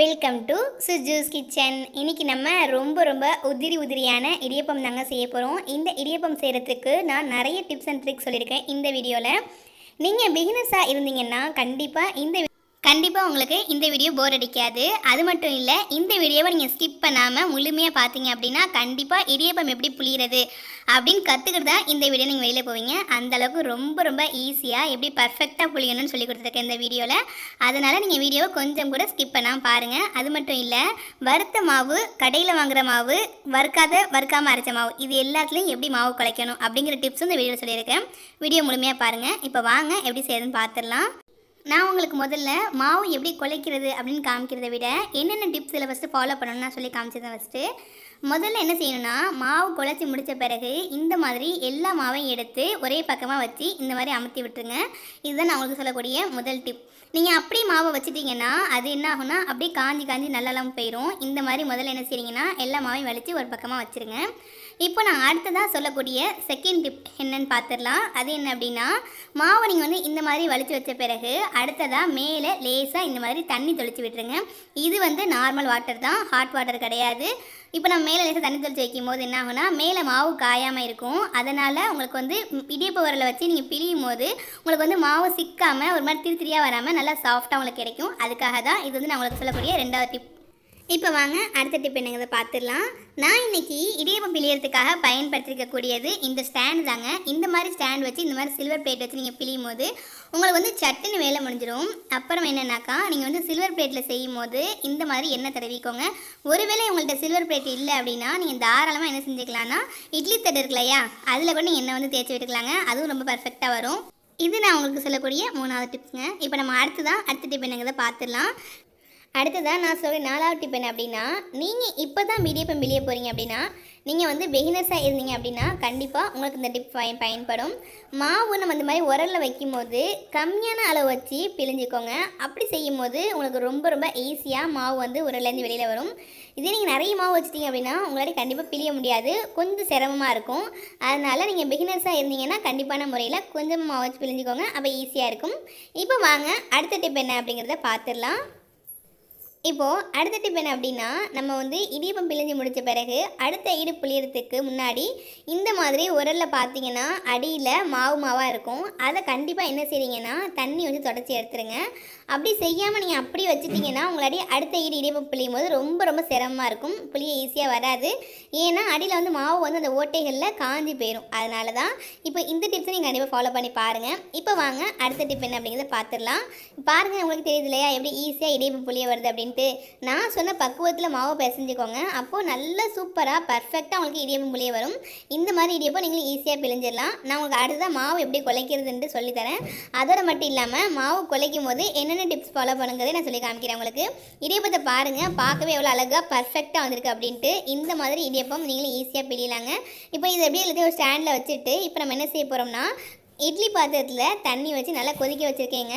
welcome to சுஜூஸ் kitchen இன்றைக்கி நம்ம ரொம்ப ரொம்ப உதிரி உதிரியான இடியப்பம் தாங்க செய்ய போகிறோம் இந்த இடியப்பம் செய்கிறதுக்கு நான் நிறைய டிப்ஸ் அண்ட் ட்ரிக்ஸ் சொல்லியிருக்கேன் இந்த வீடியோவில் நீங்கள் பிகினஸாக இருந்தீங்கன்னா கண்டிப்பாக இந்த கண்டிப்பாக உங்களுக்கு இந்த வீடியோ போர் அடிக்காது அது மட்டும் இல்லை இந்த வீடியோவை நீங்கள் ஸ்கிப் பண்ணாமல் முழுமையாக பார்த்தீங்க அப்படின்னா கண்டிப்பாக இடியப்பம் எப்படி புளிகிறது அப்படின்னு கற்றுக்கிட்டு தான் இந்த வீடியோ நீங்கள் வெளியில் போவீங்க அந்தளவுக்கு ரொம்ப ரொம்ப ஈஸியாக எப்படி பர்ஃபெக்டாக புளியணும்னு சொல்லி கொடுத்துருக்கேன் இந்த வீடியோவில் அதனால் நீங்கள் வீடியோவை கொஞ்சம் கூட ஸ்கிப் பண்ணாமல் பாருங்கள் அது மட்டும் இல்லை வறுத்த மாவு கடையில் வாங்குகிற மாவு வறுக்காத வறுக்காமல் அரைச்ச மாவு இது எல்லாத்துலேயும் எப்படி மாவு குலைக்கணும் அப்படிங்கிற டிப்ஸும் இந்த வீடியோவில் சொல்லியிருக்கேன் வீடியோ முழுமையாக பாருங்கள் இப்போ வாங்க எப்படி செய்யுதுன்னு பார்த்துடலாம் நான் உங்களுக்கு முதல்ல மாவு எப்படி குலைக்கிறது அப்படின்னு காமிக்கிறத விட என்னென்ன டிப்ஸில் ஃபஸ்ட்டு ஃபாலோ பண்ணணும்னு நான் சொல்லி காமிச்சிருந்தேன் ஃபஸ்ட்டு முதல்ல என்ன செய்யணும்னா மாவு குழச்சி முடித்த பிறகு இந்த மாதிரி எல்லா மாவையும் எடுத்து ஒரே பக்கமாக வச்சு இந்த மாதிரி அமுத்தி விட்டுருங்க இதுதான் நான் உங்களுக்கு சொல்லக்கூடிய முதல் டிப் நீங்கள் அப்படியே மாவை வச்சுட்டிங்கன்னா அது என்ன ஆகுனா அப்படியே காஞ்சி காஞ்சி நல்லாலாம் போயிடும் இந்த மாதிரி முதல்ல என்ன செய்றீங்கன்னா எல்லா மாவையும் வலித்து ஒரு பக்கமாக வச்சுருங்க இப்போ நான் அடுத்ததாக சொல்லக்கூடிய செகண்ட் டிப் என்னன்னு பார்த்துடலாம் அது என்ன அப்படின்னா மாவை நீங்கள் வந்து இந்த மாதிரி வலிச்சு வச்ச பிறகு அடுத்ததாக மேலே லேசாக இந்த மாதிரி தண்ணி தொளிச்சு விட்டுருங்க இது வந்து நார்மல் வாட்டர் தான் ஹாட் வாட்டர் கிடையாது இப்போ நம்ம மேலே லேசாக தண்ணி தொளிச்சு வைக்கும் போது என்ன ஆகுனா மேலே மாவு காயாமல் இருக்கும் அதனால் உங்களுக்கு வந்து இடியப்பு உரலை வச்சு நீங்கள் பிழியும் போது உங்களுக்கு வந்து மாவு சிக்காமல் ஒரு மாதிரி திரு திரியாக வராமல் நல்லா சாஃப்டாக உங்களுக்கு கிடைக்கும் அதுக்காக தான் இது வந்து நான் உங்களுக்கு சொல்லக்கூடிய ரெண்டாவது டிப் இப்போ வாங்க அடுத்த டிப் என்னங்கிறத பார்த்துடலாம் நான் இன்றைக்கி இடியப்பம் பிழியறதுக்காக பயன்படுத்திருக்கக்கூடியது இந்த ஸ்டாண்ட் தாங்க இந்த மாதிரி ஸ்டாண்ட் வச்சு இந்த மாதிரி சில்வர் பிளேட் வச்சு நீங்கள் பிழியும் போது உங்களுக்கு வந்து சட்டுன்னு வேலை முடிஞ்சிடும் அப்புறம் என்னென்னாக்கா நீங்கள் வந்து சில்வர் பிளேட்டில் செய்யும் போது இந்த மாதிரி எண்ணெய் தடவிக்கோங்க ஒருவேளை உங்கள்கிட்ட சில்வர் பிளேட் இல்லை அப்படின்னா நீங்கள் தாராளமாக என்ன செஞ்சுக்கலாம்னா இட்லி தட்டு இருக்கு அதில் கூட நீங்கள் எண்ணெய் வந்து தேய்ச்சி விட்டுக்கலாங்க அதுவும் ரொம்ப பர்ஃபெக்டாக வரும் இது நான் உங்களுக்கு சொல்லக்கூடிய மூணாவது டிப்ஸுங்க இப்போ நம்ம அடுத்து தான் அடுத்த டிப் என்னங்கிறத பார்த்துடலாம் அடுத்ததான் நான் சொல்கிற நாலாவது டிப் என்ன அப்படின்னா நீங்கள் இப்போ தான் பிடிஎஃப்எம் வெளியே போகிறீங்க அப்படின்னா நீங்கள் வந்து பெகினர்ஸாக இருந்தீங்க அப்படின்னா கண்டிப்பாக உங்களுக்கு இந்த டிப் பயன் பயன்படும் மாவு நம்ம இந்த மாதிரி உரலில் வைக்கும் போது கம்மியான அளவு வச்சு பிழிஞ்சிக்கோங்க அப்படி செய்யும் போது உங்களுக்கு ரொம்ப ரொம்ப ஈஸியாக மாவு வந்து உரல்லேருந்து வெளியில் வரும் இதே நீங்கள் நிறைய மாவு வச்சிட்டிங்க அப்படின்னா உங்களால் கண்டிப்பாக பிழிய முடியாது கொஞ்சம் சிரமமாக இருக்கும் அதனால் நீங்கள் பிகினர்ஸாக இருந்தீங்கன்னா கண்டிப்பான முறையில் கொஞ்சம் மாவு வச்சு பிழிஞ்சிக்கோங்க அப்போ ஈஸியாக இருக்கும் இப்போ வாங்க அடுத்த டிப் என்ன அப்படிங்கிறத பார்த்துடலாம் இப்போது அடுத்த டிப் என்ன அப்படின்னா நம்ம வந்து இடியப்பம் பிழிஞ்சு முடித்த பிறகு அடுத்த இடி புளியறதுக்கு முன்னாடி இந்த மாதிரி உரலில் பார்த்தீங்கன்னா அடியில் மாவு மாவாக இருக்கும் அதை கண்டிப்பாக என்ன செய்கிறீங்கன்னா தண்ணி வந்து தொடச்சி எடுத்துருங்க அப்படி செய்யாமல் நீங்கள் அப்படி வச்சுட்டிங்கன்னா உங்களாடி அடுத்த ஈடு இடிப்பு புளியும் போது ரொம்ப ரொம்ப சிரமமாக இருக்கும் புளியை ஈஸியாக வராது ஏன்னா அடியில் வந்து மாவு வந்து அந்த ஓட்டைகளில் காஞ்சி போயிடும் அதனால தான் இப்போ இந்த டிப்ஸை நீங்கள் கண்டிப்பாக ஃபாலோ பண்ணி பாருங்கள் இப்போ வாங்க அடுத்த டிப் என்ன அப்படிங்கிறத பார்த்துடலாம் பாருங்கள் உங்களுக்கு தெரியுது இல்லையா எப்படி ஈஸியாக இடிப்பு புளிய வருது அப்படின்ட்டு நான் சொன்ன பக்குவத்தில் மாவு பிசைஞ்சிக்கோங்க அப்போது நல்லா சூப்பராக பர்ஃபெக்டாக உங்களுக்கு இடியப்பு புளிய வரும் இந்த மாதிரி இடியப்போ நீங்களும் ஈஸியாக பிழிஞ்சிடலாம் நான் உங்களுக்கு அடுத்ததான் மாவு எப்படி குலைக்கிறதுன்ட்டு சொல்லித்தரேன் அதோட மட்டும் இல்லாமல் மாவு குலைக்கும் போது என்ன என்னென்ன டிப்ஸ் ஃபாலோ பண்ணுங்கிறதே நான் சொல்லி காமிக்கிறேன் உங்களுக்கு இடியப்பத்தை பாருங்கள் பார்க்கவே எவ்வளோ அழகாக பர்ஃபெக்டாக வந்திருக்கு அப்படின்ட்டு இந்த மாதிரி இடியப்பம் நீங்களும் ஈஸியாக பிடிலாங்க இப்போ இது எப்படி எழுதி ஒரு ஸ்டாண்டில் வச்சுட்டு இப்போ நம்ம என்ன செய்ய போகிறோம்னா இட்லி பாத்திரத்தில் தண்ணி வச்சு நல்லா கொதிக்க வச்சுருக்கேங்க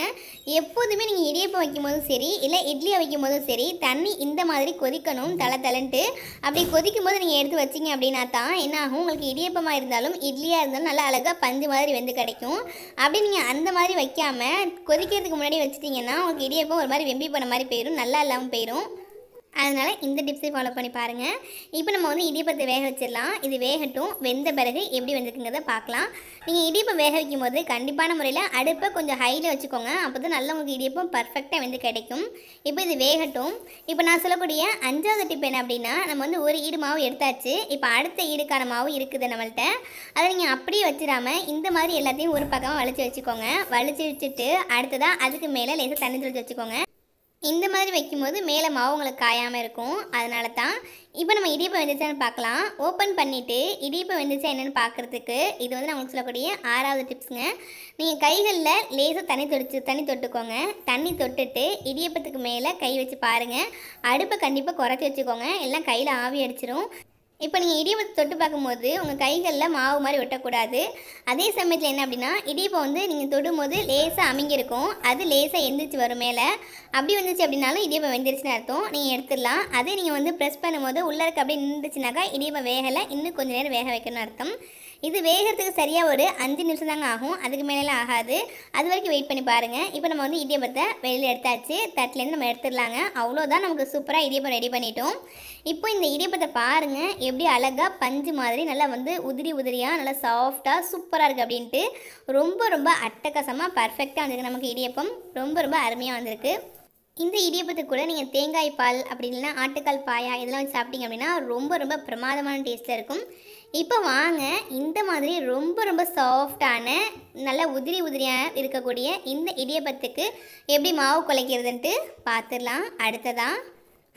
எப்போதுமே நீங்கள் இடியப்பம் வைக்கும் போதும் சரி இல்லை இட்லியை வைக்கும் போதும் சரி தண்ணி இந்த மாதிரி கொதிக்கணும் தலை தலைன்ட்டு அப்படி கொதிக்கும் போது நீங்கள் எடுத்து வச்சிங்க அப்படின்னா தான் என்ன ஆகும் உங்களுக்கு இடியப்பமாக இருந்தாலும் இட்லியாக இருந்தாலும் நல்லா அழகாக பஞ்சு மாதிரி வெந்து கிடைக்கும் அப்படி நீங்கள் அந்த மாதிரி வைக்காமல் கொதிக்கிறதுக்கு முன்னாடி வச்சுட்டிங்கன்னா உங்களுக்கு இடியப்பம் ஒரு மாதிரி வெம்பி பண்ண மாதிரி போயிடும் நல்லா இல்லாமல் போயிடும் அதனால் இந்த டிப்ஸை ஃபாலோ பண்ணி பாருங்கள் இப்போ நம்ம வந்து இடியப்பத்தை வேக வச்சிடலாம் இது வேகட்டும் வெந்த பிறகு எப்படி வெந்திருக்குங்கிறத பார்க்கலாம் நீங்கள் இடியப்பை வேக வைக்கும் போது கண்டிப்பான முறையில் அடுப்பை கொஞ்சம் ஹையில் வச்சுக்கோங்க அப்போ தான் நல்லா உங்களுக்கு இடியப்பம் பர்ஃபெக்டாக வந்து கிடைக்கும் இப்போ இது வேகட்டும் இப்போ நான் சொல்லக்கூடிய அஞ்சாவது டிப் என்ன அப்படின்னா நம்ம வந்து ஒரு ஈடு மாவு எடுத்தாச்சு இப்போ அடுத்த ஈடுக்கான மாவு இருக்குது நம்மள்கிட்ட அதை நீங்கள் அப்படியே வச்சிடாமல் இந்த மாதிரி எல்லாத்தையும் ஒரு பக்கமாக வளைச்சி வச்சுக்கோங்க வளைச்சி வச்சுட்டு அடுத்ததாக அதுக்கு மேலே லேசாக தண்ணி தெளிச்சு வச்சுக்கோங்க இந்த மாதிரி வைக்கும்போது மேலே மாவு உங்களுக்கு காயாமல் இருக்கும் அதனால தான் இப்போ நம்ம இடியப்பம் வெந்துச்சான்னு பார்க்கலாம் ஓப்பன் பண்ணிவிட்டு இடியப்பம் வெந்துச்சா என்னென்னு பார்க்குறதுக்கு இது வந்து நான் உங்களுக்கு சொல்லக்கூடிய ஆறாவது டிப்ஸுங்க நீங்கள் கைகளில் லேசாக தண்ணி தொடிச்சு தண்ணி தொட்டுக்கோங்க தண்ணி தொட்டுட்டு இடியப்பத்துக்கு மேலே கை வச்சு பாருங்கள் அடுப்பை கண்டிப்பாக குறைச்சி வச்சுக்கோங்க எல்லாம் கையில் ஆவி அடிச்சிடும் இப்போ நீங்கள் இடியப்பத்தை தொட்டு பார்க்கும்போது உங்கள் கைகளில் மாவு மாதிரி ஒட்டக்கூடாது அதே சமயத்தில் என்ன அப்படின்னா இடியப்பம் வந்து நீங்கள் தொடும்போது லேசாக அமைஞ்சிருக்கும் அது லேசாக எந்திரிச்சு வரும் மேலே அப்படி வந்துச்சு அப்படின்னாலும் இடியப்பம் வெந்துருச்சுன்னு அர்த்தம் நீங்கள் எடுத்துடலாம் அதே நீங்கள் வந்து ப்ரெஸ் பண்ணும்போது உள்ளே இருக்க அப்படியே நின்றுச்சுனாக்கா இடியப்பம் வேகலை இன்னும் கொஞ்சம் நேரம் வேக வைக்கணும்னு அர்த்தம் இது வேகிறதுக்கு சரியாக ஒரு அஞ்சு நிமிஷம் தாங்க ஆகும் அதுக்கு மேலேலாம் ஆகாது அது வரைக்கும் வெயிட் பண்ணி பாருங்கள் இப்போ நம்ம வந்து இடியப்பத்தை வெளியில் எடுத்தாச்சு தட்டிலேருந்து நம்ம எடுத்துடலாங்க அவ்வளோதான் நமக்கு சூப்பராக இடியப்பம் ரெடி பண்ணிட்டோம் இப்போ இந்த இடியப்பத்தை பாருங்கள் எப்படி அழகாக பஞ்சு மாதிரி நல்லா வந்து உதிரி உதிரியாக நல்லா சாஃப்டாக சூப்பராக இருக்குது அப்படின்ட்டு ரொம்ப ரொம்ப அட்டகாசமாக பர்ஃபெக்டாக வந்திருக்கு நமக்கு இடியப்பம் ரொம்ப ரொம்ப அருமையாக வந்திருக்கு இந்த இடியப்பத்துக்கு கூட நீங்கள் தேங்காய் பால் அப்படி இல்லைன்னா ஆட்டுக்கால் பாயா இதெல்லாம் வச்சு சாப்பிட்டீங்க அப்படின்னா ரொம்ப ரொம்ப பிரமாதமான டேஸ்ட்டாக இருக்கும் இப்போ வாங்க இந்த மாதிரி ரொம்ப ரொம்ப சாஃப்டான நல்ல உதிரி உதிரியாக இருக்கக்கூடிய இந்த இடியப்பத்துக்கு எப்படி மாவு குலைக்கிறதுன்ட்டு பார்த்துடலாம் அடுத்ததான்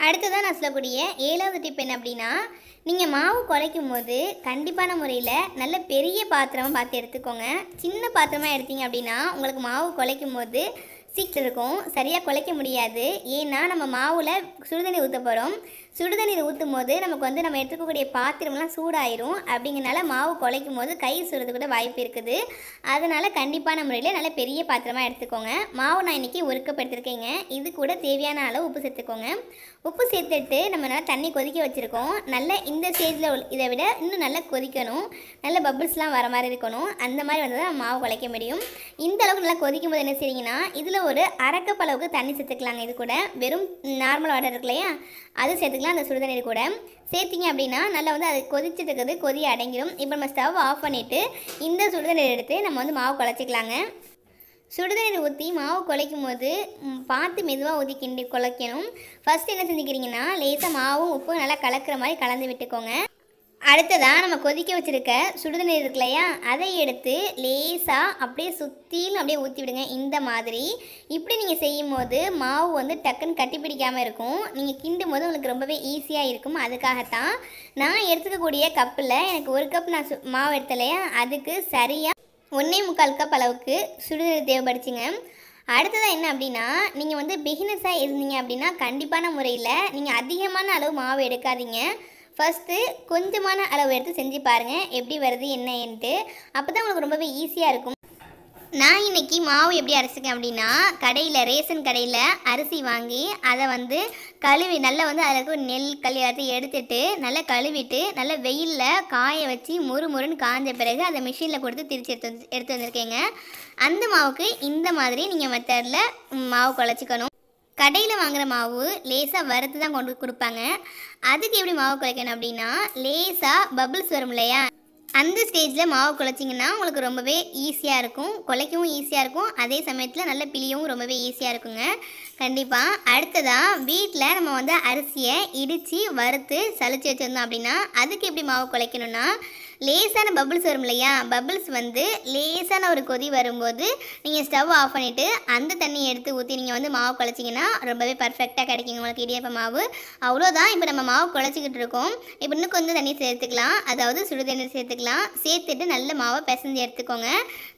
அடுத்ததான் நான் சொல்லக்கூடிய ஏழாவது டிப் என்ன அப்படின்னா நீங்கள் மாவு குலைக்கும் போது கண்டிப்பான முறையில் நல்ல பெரிய பாத்திரமாக பார்த்து எடுத்துக்கோங்க சின்ன பாத்திரமாக எடுத்தீங்க அப்படின்னா உங்களுக்கு மாவு குலைக்கும் போது ஸ்டிக்ஸ் இருக்கும் சரியாக குலைக்க முடியாது ஏன்னா நம்ம மாவில் சுடுதண்ணி ஊற்ற போகிறோம் சுடுதண்ணீர் ஊற்றும் போது நமக்கு வந்து நம்ம எடுத்துக்கக்கூடிய பாத்திரம்லாம் சூடாயிரும் அப்படிங்கிறனால மாவு குலைக்கும் போது கை சுடுறது கூட வாய்ப்பு இருக்குது அதனால் கண்டிப்பான முறையில் நல்ல பெரிய பாத்திரமாக எடுத்துக்கோங்க மாவு நான் இன்றைக்கி உருக்கப்படுத்திருக்கேங்க இது கூட தேவையான அளவு உப்பு சேர்த்துக்கோங்க உப்பு சேர்த்துட்டு நம்ம நல்லா தண்ணி கொதிக்க வச்சுருக்கோம் நல்லா இந்த ஸ்டேஜில் இதை விட இன்னும் நல்லா கொதிக்கணும் நல்ல பபிள்ஸ்லாம் வர மாதிரி இருக்கணும் அந்த மாதிரி வந்து தான் மாவு குழைக்க முடியும் இந்த அளவுக்கு நல்லா கொதிக்கும் போது என்ன செய்றீங்கன்னா இதில் ஒரு அரைக்கப் அளவுக்கு தண்ணி சேர்த்துக்கலாங்க இது கூட வெறும் நார்மல் வாட்டர் இருக்கு இல்லையா அது சேர்த்துக்கலாம் அந்த சுடுதண்ணீர் கூட சேர்த்திங்க அப்படின்னா நல்லா வந்து அது கொதிச்சிட்டு கொதி அடங்கிடும் இப்போ நம்ம ஸ்டவ் ஆஃப் பண்ணிவிட்டு இந்த சுடுதண்ணீர் எடுத்து நம்ம வந்து மாவு குழச்சிக்கலாங்க சுடுதண்ணீர் ஊற்றி மாவு குலைக்கும் போது பார்த்து மெதுவாக ஊற்றி கிண்டி குலைக்கணும் ஃபஸ்ட் என்ன செஞ்சுக்கிறீங்கன்னா லேசாக மாவும் உப்பு நல்லா கலக்கிற மாதிரி கலந்து விட்டுக்கோங்க அடுத்ததாக நம்ம கொதிக்க வச்சுருக்க சுடுதண்ணீர் இருக்கு இல்லையா அதை எடுத்து லேசாக அப்படியே சுற்றிலும் அப்படியே ஊற்றி விடுங்க இந்த மாதிரி இப்படி நீங்கள் செய்யும் போது மாவு வந்து டக்குன்னு கட்டி பிடிக்காமல் இருக்கும் நீங்கள் கிண்டும் போது உங்களுக்கு ரொம்பவே ஈஸியாக இருக்கும் அதுக்காகத்தான் நான் எடுத்துக்கக்கூடிய கப்பில் எனக்கு ஒரு கப் நான் மாவு எடுத்தலையா அதுக்கு சரியாக ஒன்றே முக்கால் கப் அளவுக்கு சுடுதண்ணி தேவைப்படுச்சுங்க அடுத்ததாக என்ன அப்படின்னா நீங்கள் வந்து பிகினஸாக இருந்தீங்க அப்படின்னா கண்டிப்பான முறையில் நீங்கள் அதிகமான அளவு மாவு எடுக்காதீங்க ஃபஸ்ட்டு கொஞ்சமான அளவு எடுத்து செஞ்சு பாருங்கள் எப்படி வருது என்னன்ட்டு அப்போ தான் உங்களுக்கு ரொம்பவே ஈஸியாக இருக்கும் நான் இன்றைக்கி மாவு எப்படி அரைச்சிக்கேன் அப்படின்னா கடையில் ரேஷன் கடையில் அரிசி வாங்கி அதை வந்து கழுவி நல்லா வந்து அதில் நெல் கல் எல்லாத்தையும் எடுத்துட்டு நல்லா கழுவிட்டு நல்லா வெயிலில் காய வச்சு முறு காஞ்ச பிறகு அதை மிஷினில் கொடுத்து திரிச்சு எடுத்து வந்து எடுத்து வந்திருக்கேங்க அந்த மாவுக்கு இந்த மாதிரி நீங்கள் மெத்தடில் மாவு குழச்சிக்கணும் கடையில் வாங்குகிற மாவு லேசாக வறுத்து தான் கொண்டு கொடுப்பாங்க அதுக்கு எப்படி மாவு குழைக்கணும் அப்படின்னா லேசாக பபிள்ஸ் வரும் இல்லையா அந்த ஸ்டேஜில் மாவு குழைச்சிங்கன்னா உங்களுக்கு ரொம்பவே ஈஸியாக இருக்கும் குலைக்கவும் ஈஸியாக இருக்கும் அதே சமயத்தில் நல்ல பிழியவும் ரொம்பவே ஈஸியாக இருக்குங்க கண்டிப்பாக அடுத்ததாக வீட்டில் நம்ம வந்து அரிசியை இடித்து வறுத்து சளிச்சு வச்சுருந்தோம் அப்படின்னா அதுக்கு எப்படி மாவு குலைக்கணும்னா லேசான பபுள்ஸ் வரும் இல்லையா பபுள்ஸ் வந்து லேசான ஒரு கொதி வரும்போது நீங்கள் ஸ்டவ் ஆஃப் பண்ணிவிட்டு அந்த தண்ணியை எடுத்து ஊற்றி நீங்கள் வந்து மாவு குழச்சிங்கன்னா ரொம்பவே பர்ஃபெக்டாக கிடைக்கும் உங்களுக்கு இடியப்ப மாவு அவ்வளோதான் இப்போ நம்ம மாவு குழச்சிக்கிட்டு இருக்கோம் இப்போ இன்னும் கொஞ்சம் தண்ணி சேர்த்துக்கலாம் அதாவது சுடு தண்ணி சேர்த்துக்கலாம் சேர்த்துட்டு நல்ல மாவை பிசைஞ்சு எடுத்துக்கோங்க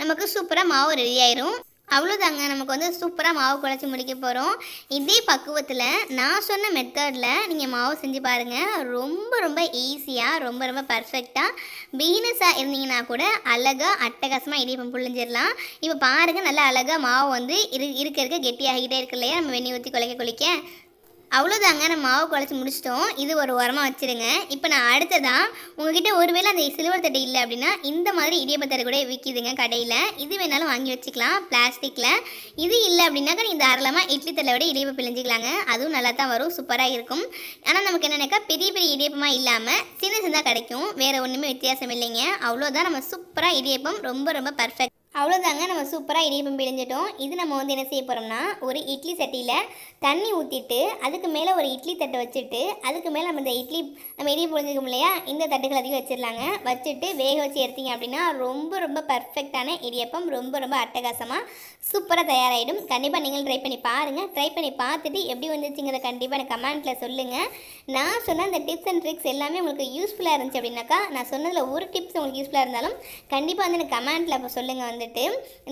நமக்கு சூப்பராக மாவு ரெடி ஆயிரும் அவ்வளோதாங்க நமக்கு வந்து சூப்பராக மாவு குழச்சி முடிக்க போகிறோம் இதே பக்குவத்தில் நான் சொன்ன மெத்தடில் நீங்கள் மாவு செஞ்சு பாருங்கள் ரொம்ப ரொம்ப ஈஸியாக ரொம்ப ரொம்ப பர்ஃபெக்டாக பீனஸாக இருந்தீங்கன்னா கூட அழகாக அட்டகாசமாக இடியப்பம் புழிஞ்சிடலாம் இப்போ பாருங்கள் நல்லா அழகாக மாவு வந்து இரு இருக்க இருக்க கெட்டியாகிட்டே இருக்கு இல்லையா நம்ம வெண்ணி ஊற்றி குலைக்க குளிக்க அவ்வளோதாங்க நம்ம மாவு குழச்சி முடிச்சிட்டோம் இது ஒரு உரமாக வச்சுருங்க இப்போ நான் அடுத்ததான் உங்ககிட்ட ஒருவேளை அந்த சிலுவர் தட்டை இல்லை அப்படின்னா இந்த மாதிரி இடியப்பத்தரை கூட விற்கிதுங்க கடையில் இது வேணாலும் வாங்கி வச்சுக்கலாம் பிளாஸ்டிக்கில் இது இல்லை அப்படின்னாக்கா நீங்கள் தாராளமாக இட்லி தட்டை விட இடியப்பம் பிழிஞ்சிக்கலாங்க அதுவும் நல்லா தான் வரும் சூப்பராக இருக்கும் ஆனால் நமக்கு என்னென்னாக்கா பெரிய பெரிய இடியப்பமாக இல்லாமல் சின்ன சின்னதாக கிடைக்கும் வேறு ஒன்றுமே வித்தியாசம் இல்லைங்க அவ்வளோதான் நம்ம சூப்பராக இடியப்பம் ரொம்ப ரொம்ப பர்ஃபெக்ட் அவ்வளோதாங்க நம்ம சூப்பராக இடியப்பம் பிழிஞ்சிட்டோம் இது நம்ம வந்து என்ன செய்ய போகிறோம்னா ஒரு இட்லி சட்டியில் தண்ணி ஊற்றிட்டு அதுக்கு மேலே ஒரு இட்லி தட்டை வச்சுட்டு அதுக்கு மேலே நம்ம இந்த இட்லி நம்ம இடியை புழிஞ்சிருக்கோம் இல்லையா இந்த தட்டுகள் அதிகம் வச்சிடலாங்க வச்சுட்டு வேக வச்சு எடுத்தீங்க அப்படின்னா ரொம்ப ரொம்ப பர்ஃபெக்டான இடியப்பம் ரொம்ப ரொம்ப அட்டகாசமாக சூப்பராக தயாராகிடும் கண்டிப்பாக நீங்கள் ட்ரை பண்ணி பாருங்கள் ட்ரை பண்ணி பார்த்துட்டு எப்படி வந்துச்சுங்கிறத கண்டிப்பாக எனக்கு கமெண்ட்டில் சொல்லுங்கள் நான் சொன்ன அந்த டிப்ஸ் அண்ட் ட்ரிக்ஸ் எல்லாமே உங்களுக்கு யூஸ்ஃபுல்லாக இருந்துச்சு அப்படின்னாக்கா நான் சொன்னதில் ஒரு டிப்ஸ் உங்களுக்கு யூஸ்ஃபுல்லாக இருந்தாலும் கண்டிப்பாக வந்து எனக்கு கமெண்ட்டில் சொல்லுங்கள் வந்து வந்துட்டு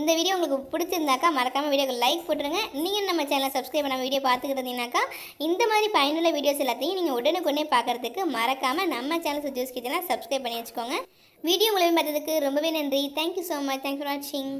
இந்த வீடியோ உங்களுக்கு பிடிச்சிருந்தாக்கா மறக்காமல் வீடியோக்கு லைக் போட்டுருங்க நீங்கள் நம்ம சேனலை சப்ஸ்கிரைப் பண்ணாமல் வீடியோ பார்த்துக்கிட்டு இருந்தீங்கன்னாக்கா இந்த மாதிரி பயனுள்ள வீடியோஸ் எல்லாத்தையும் நீங்கள் உடனுக்குடனே பார்க்குறதுக்கு மறக்காமல் நம்ம சேனல் சுஜூஸ் கிச்சனை சப்ஸ்கிரைப் பண்ணி வச்சுக்கோங்க வீடியோ மூலமே பார்த்ததுக்கு ரொம்பவே நன்றி thank you so much thanks for வாட்சிங்